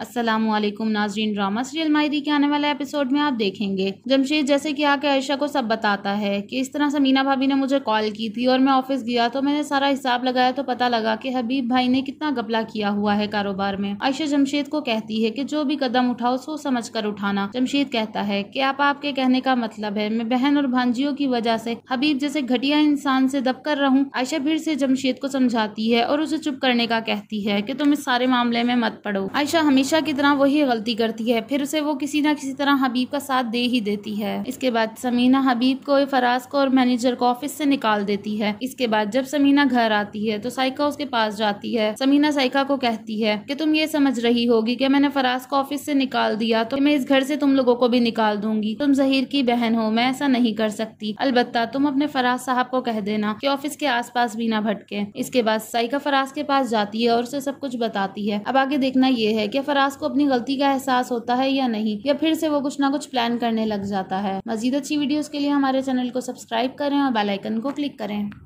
असलम नाजरीन drama serial मायरी के आने वाले एपिसोड में आप देखेंगे जमशेद जैसे कि आके आयशा को सब बताता है कि इस तरह समीना भाभी ने मुझे कॉल की थी और मैं ऑफिस गया तो मैंने सारा हिसाब लगाया तो पता लगा कि हबीब भाई ने कितना गपला किया हुआ है कारोबार में आयशा जमशेद को कहती है कि जो भी कदम उठाओ सोच समझ कर उठाना जमशेद कहता है की आप आपके कहने का मतलब है मैं बहन और भांजियों की वजह से हबीब जैसे घटिया इंसान से दब कर रहूँ आयशा फिर से जमशेद को समझाती है और उसे चुप करने का कहती है की तुम इस सारे मामले में मत पड़ो आयशा हमेशा हमेशा की तरह वही गलती करती है फिर उसे वो किसी ना किसी तरह हबीब का साथ दे ही देती है इसके बाद समीना हबीब को फराज को और मैनेजर को ऑफिस से निकाल देती है इसके बाद जब समीना घर आती है तो साइका उसके पास जाती है समीना साइका को कहती है कि तुम ये समझ रही होगी कि मैंने फराज को ऑफिस से निकाल दिया तो मैं इस घर से तुम लोगों को भी निकाल दूंगी तुम जहीर की बहन हो मैं ऐसा नहीं कर सकती अलबत्ता तुम अपने फराज साहब को कह देना की ऑफिस के पास भी ना भटके इसके बाद साइका फराज के पास जाती है और उसे सब कुछ बताती है अब आगे देखना ये है कि फराज फराज को अपनी गलती का एहसास होता है या नहीं या फिर से वो कुछ ना कुछ प्लान करने लग जाता है मजीद अच्छी वीडियोस के लिए हमारे चैनल को सब्सक्राइब करें और बेलाइकन को क्लिक करें